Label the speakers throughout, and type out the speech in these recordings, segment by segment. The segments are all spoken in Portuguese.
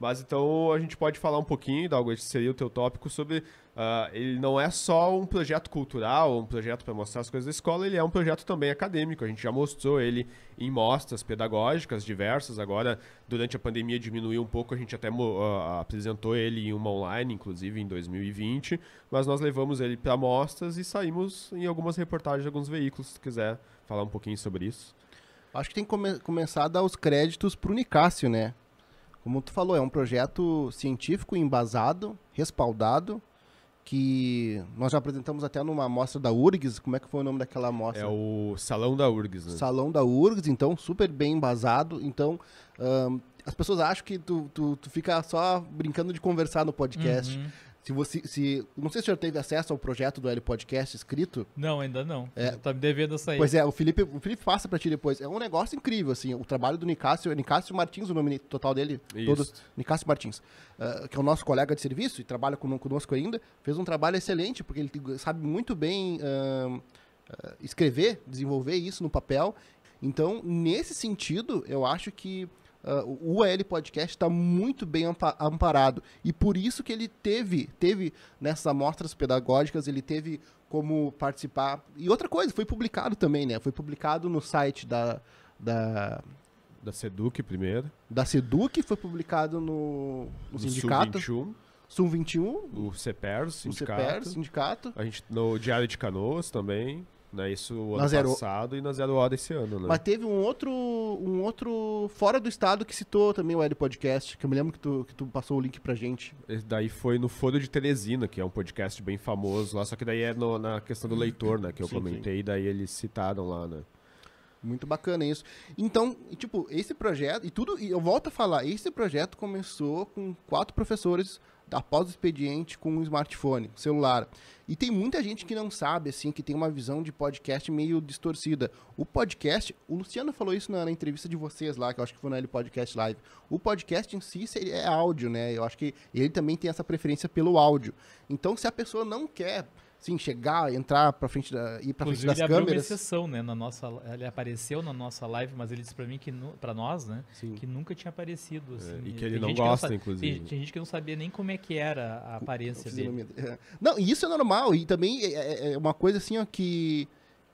Speaker 1: Mas então a gente pode falar um pouquinho, Dalgo, esse seria o teu tópico, sobre. Uh, ele não é só um projeto cultural, um projeto para mostrar as coisas da escola, ele é um projeto também acadêmico. A gente já mostrou ele em mostras pedagógicas diversas. Agora, durante a pandemia, diminuiu um pouco, a gente até uh, apresentou ele em uma online, inclusive em 2020. Mas nós levamos ele para mostras e saímos em algumas reportagens de alguns veículos. Se quiser falar um pouquinho sobre isso. Acho que tem que come começar a dar os créditos para o Nicásio, né? como tu
Speaker 2: falou, é um projeto científico embasado, respaldado, que nós já apresentamos até numa amostra da URGS, como é que foi o nome daquela amostra? É
Speaker 1: o Salão da URGS. Né?
Speaker 2: Salão da URGS, então, super bem embasado, então... as pessoas acham que tu, tu, tu fica só brincando de conversar no podcast. Uhum. Se você. Se, não sei se o senhor teve acesso ao projeto do L Podcast escrito.
Speaker 3: Não, ainda não. É, tá me devendo isso aí. Pois é,
Speaker 2: o Felipe, o Felipe passa pra ti depois. É um negócio incrível, assim. O trabalho do Nicásio. Nicásio Martins, o nome total dele. Isso. Todo, Nicásio Martins. Uh, que é o nosso colega de serviço e trabalha conosco ainda. Fez um trabalho excelente, porque ele sabe muito bem. Uh, escrever, desenvolver isso no papel. Então, nesse sentido, eu acho que Uh, o AL Podcast está muito bem amparado. E por isso que ele teve, teve nessas amostras pedagógicas, ele teve como participar. E outra coisa, foi publicado também, né? Foi publicado no site da. Da,
Speaker 1: da Seduc primeiro. Da
Speaker 2: Seduc, foi publicado no, no, no sindicato. Sul 21. Sul 21.
Speaker 1: O CEPERS, sindicato. O CEPERS, sindicato. A gente, no Diário de Canoas também. Né? Isso o ano zero... passado e na Zero Hora esse ano, né? Mas
Speaker 2: teve um outro, um outro fora do estado que citou também o L Podcast, que eu me lembro que tu, que tu passou o link pra gente.
Speaker 1: Esse daí foi no Foro de Teresina, que é um podcast bem famoso lá, só que daí é no, na questão do hum. leitor, né? Que eu sim, comentei, sim. daí eles citaram lá, né?
Speaker 2: Muito bacana isso. Então, tipo, esse projeto, e tudo, e eu volto a falar, esse projeto começou com quatro professores após o expediente com um smartphone, celular. E tem muita gente que não sabe, assim, que tem uma visão de podcast meio distorcida. O podcast, o Luciano falou isso na, na entrevista de vocês lá, que eu acho que foi na L Podcast Live. O podcast em si é áudio, né? Eu acho que ele também tem essa preferência pelo áudio. Então, se a pessoa não quer Sim, chegar, entrar para frente da, ir para frente das ele câmeras. Abriu uma exceção,
Speaker 3: né, na nossa, ele apareceu na nossa live, mas ele disse para mim que para nós, né, Sim. que nunca tinha aparecido é, assim. É, e que ele não gosta, inclusive. Tem, tem, gente que não sabia nem como é que era a aparência dele. É.
Speaker 2: Não, e isso é normal e também é, é, é uma coisa assim, ó, que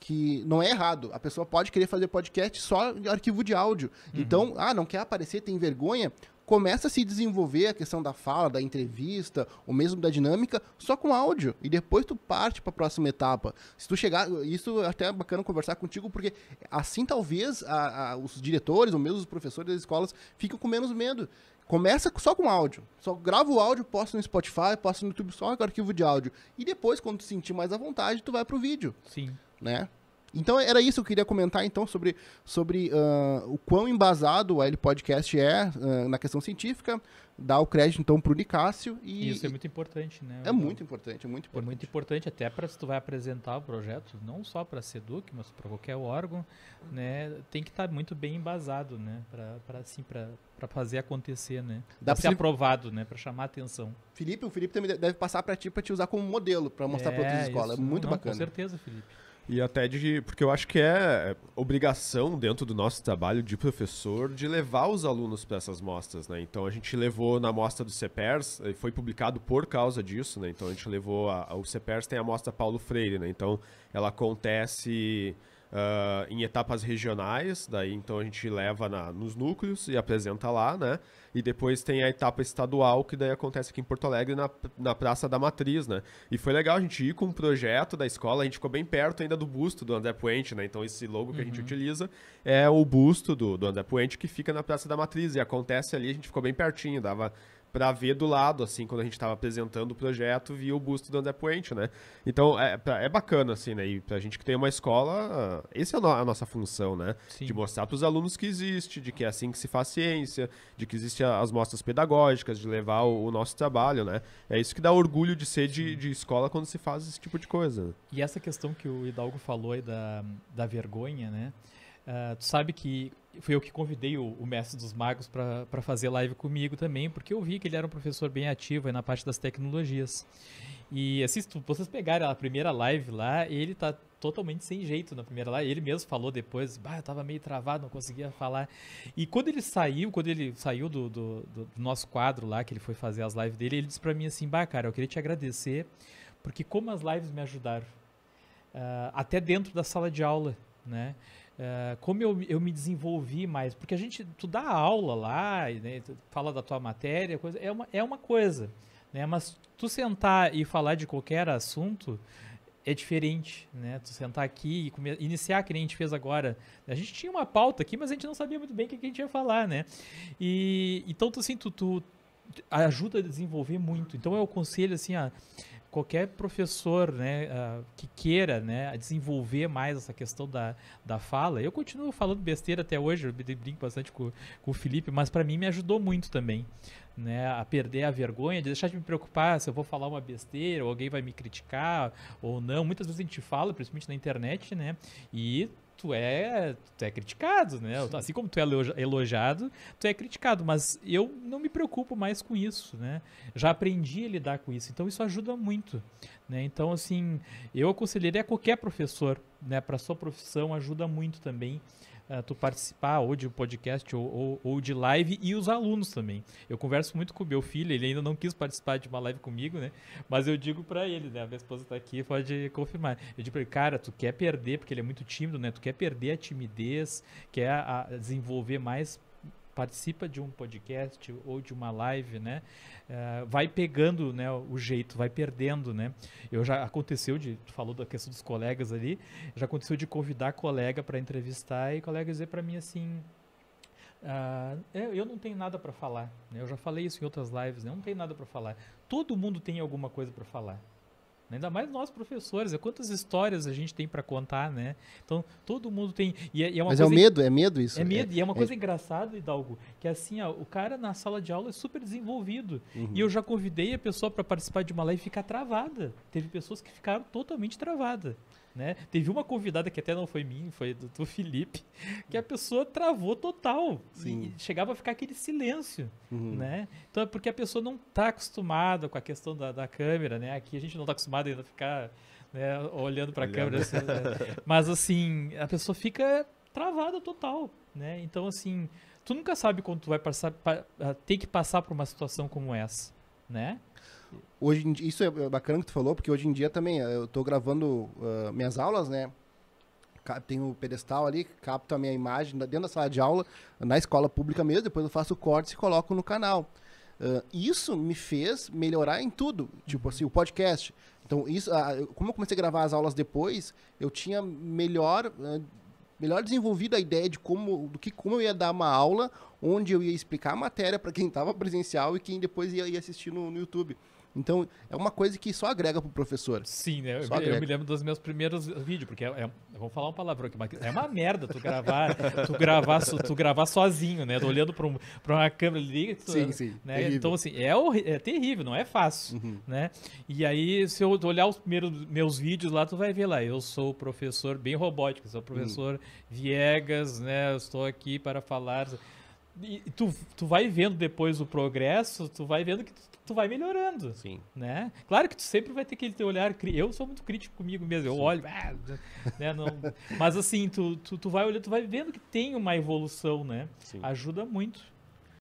Speaker 2: que não é errado. A pessoa pode querer fazer podcast só de arquivo de áudio. Uhum. Então, ah, não quer aparecer, tem vergonha. Começa a se desenvolver a questão da fala, da entrevista, ou mesmo da dinâmica, só com áudio. E depois tu parte para a próxima etapa. Se tu chegar, isso é até é bacana conversar contigo, porque assim talvez a, a, os diretores, ou mesmo os professores das escolas, ficam com menos medo. Começa só com áudio. Só grava o áudio, posta no Spotify, posta no YouTube só com arquivo de áudio. E depois, quando tu sentir mais à vontade, tu vai pro vídeo. Sim né? Então era isso que eu queria comentar então sobre, sobre uh, o quão embasado o L Podcast é uh, na questão científica, dar o crédito então para o Nicásio e isso é muito importante, né? É muito
Speaker 3: importante, é muito importante. É muito importante até para se tu vai apresentar o projeto, não só para a Seduc, mas para qualquer órgão, né? Tem que estar tá muito bem embasado, né? Para assim para para fazer acontecer, né? Dá para ser aprovado, né? Para chamar a atenção.
Speaker 2: Felipe, o Felipe também deve passar para ti para te usar como modelo para mostrar é, para outras escolas. É muito não, bacana.
Speaker 3: Com certeza, Felipe.
Speaker 1: E até de. Porque eu acho que é obrigação dentro do nosso trabalho de professor de levar os alunos para essas mostras, né? Então a gente levou na mostra do CEPERS, foi publicado por causa disso, né? Então a gente levou. A, a, o CEPERS tem a mostra Paulo Freire, né? Então ela acontece uh, em etapas regionais, daí então a gente leva na, nos núcleos e apresenta lá, né? E depois tem a etapa estadual, que daí acontece aqui em Porto Alegre, na, na Praça da Matriz, né? E foi legal a gente ir com um projeto da escola, a gente ficou bem perto ainda do busto do André Puente, né? Então esse logo que uhum. a gente uhum. utiliza é o busto do, do André Puente que fica na Praça da Matriz e acontece ali, a gente ficou bem pertinho, dava para ver do lado, assim, quando a gente estava apresentando o projeto, via o busto do André Puente, né? Então, é, pra, é bacana, assim, né? E pra gente que tem uma escola, essa é a nossa função, né? Sim. De mostrar para os alunos que existe, de que é assim que se faz ciência, de que existem as mostras pedagógicas, de levar o, o, nosso trabalho, né? É isso que dá orgulho de ser de, de, escola quando se faz esse tipo de coisa. Né?
Speaker 3: E essa questão que o Hidalgo falou aí da, da vergonha, né? Ah, tu sabe que fui eu que convidei o, o mestre dos magos para fazer live comigo também, porque eu vi que ele era um professor bem ativo na parte das tecnologias. E assim, se vocês pegarem a primeira live lá, ele tá totalmente sem jeito na primeira live. Ele mesmo falou depois, bah, eu tava meio travado, não conseguia falar. E quando ele saiu, quando ele saiu do, do, do nosso quadro lá, que ele foi fazer as lives dele, ele disse para mim assim, bah, cara, eu queria te agradecer, porque como as lives me ajudaram. Uh, até dentro da sala de aula, né? É, como eu, eu me desenvolvi mais, porque a gente, tu dá aula lá, né, fala da tua matéria, coisa, é, uma, é uma coisa, né, mas tu sentar e falar de qualquer assunto é diferente, né, tu sentar aqui e come, iniciar, que nem a gente fez agora, a gente tinha uma pauta aqui, mas a gente não sabia muito bem o que, a gente ia falar, né, e então tu, assim, tu, tu ajuda a desenvolver muito, então eu é aconselho, assim, qualquer professor né, uh, que queira né, desenvolver mais essa questão da, da fala, eu continuo falando besteira até hoje, eu brinco bastante com, com o Felipe, mas para mim me ajudou muito também. Né, a perder a vergonha, de deixar de me preocupar se eu vou falar uma besteira, ou alguém vai me criticar ou não. Muitas vezes a gente fala, principalmente na internet, né? E tu é, tu é criticado, né? Sim. Assim como tu é elogiado, tu é criticado. Mas eu não me preocupo mais com isso, né? Já aprendi a lidar com isso. Então isso ajuda muito, né? Então assim, eu aconselharia a qualquer professor, né? Para sua profissão ajuda muito também eh, tu participar ou de podcast ou, ou, ou, de live e os alunos também. Eu converso muito com o meu filho, ele ainda não quis participar de uma live comigo, né? Mas eu digo para ele, né? A minha esposa tá aqui, pode confirmar. Eu digo pra ele, cara, tu quer perder, porque ele é muito tímido, né? Tu quer perder a timidez, quer a, a desenvolver mais participa de um podcast ou de uma live, né? Uh, vai pegando né, o jeito, vai perdendo, né? Eu já aconteceu de, tu falou da questão dos colegas ali, já aconteceu de convidar colega para entrevistar e colega dizer para mim assim, Uh, eu não tenho nada para falar. Né? Eu já falei isso em outras lives. Né? Eu não tenho nada para falar. Todo mundo tem alguma coisa para falar. Ainda mais nós professores, é quantas histórias a gente tem para contar, né? Então, todo mundo tem. E é, e é uma Mas é o medo, en... é medo isso. É, é medo, é, e é uma é... coisa engraçada, Hidalgo, que assim, ó, o cara na sala de aula é super desenvolvido. Uhum. E eu já convidei a pessoa para participar de uma live e ficar travada. Teve pessoas que ficaram totalmente travadas. Né? Teve uma convidada que até não foi minha, foi do, do Felipe, que a pessoa travou total. Sim. E chegava a ficar aquele silêncio, uhum. né? Então é porque a pessoa não está acostumada com a questão da, da câmera, né? Aqui a gente não está acostumado acostumado ainda a ficar né, olhando para a câmera. Assim, né? Mas assim, a pessoa fica travada total, né? Então assim, tu nunca sabe quando tu vai passar, pa, ah, ter que passar por uma situação como essa, né?
Speaker 2: Hoje dia, isso é, é bacana que tu falou, porque hoje em dia também ah, eu estou gravando uh, minhas aulas, né? Tem o um pedestal ali, capta a minha imagem dentro da sala de aula, na escola pública mesmo, depois eu faço cortes e coloco no canal. Uh, isso me fez melhorar em tudo, tipo assim, o podcast. Então, isso, uh, como eu comecei a gravar as aulas depois, eu tinha melhor, uh, melhor desenvolvido a ideia de como, do que como eu ia dar uma aula, onde eu ia explicar a matéria para quem estava presencial e quem depois ia, ia assistir no, no YouTube. Então, é uma coisa que só agrega pro professor. Sim, né? Eu, eu, me
Speaker 3: lembro dos meus primeiros vídeos, porque é, é, vamos falar um palavrão aqui, mas é uma merda tu gravar, tu gravar, tu gravar sozinho, né? Tô olhando pra, um, pra uma câmera ali. Tu, sim, sim. Né? Então, assim, é, é terrível, não é fácil, uhum. né? E aí, se eu olhar os primeiros meus vídeos lá, tu vai ver lá, eu sou o professor bem robótico, sou o hum. professor uhum. Viegas, né? Eu estou aqui para falar e tu, tu vai vendo depois o progresso, tu vai vendo que tu, tu vai melhorando. Sim. Né? Claro que tu sempre vai ter aquele teu olhar. Eu sou muito crítico comigo mesmo, eu Sim. olho. Ah, né, não, mas assim, tu, tu, tu vai olhando, tu vai vendo que tem uma evolução, né? Sim. Ajuda muito.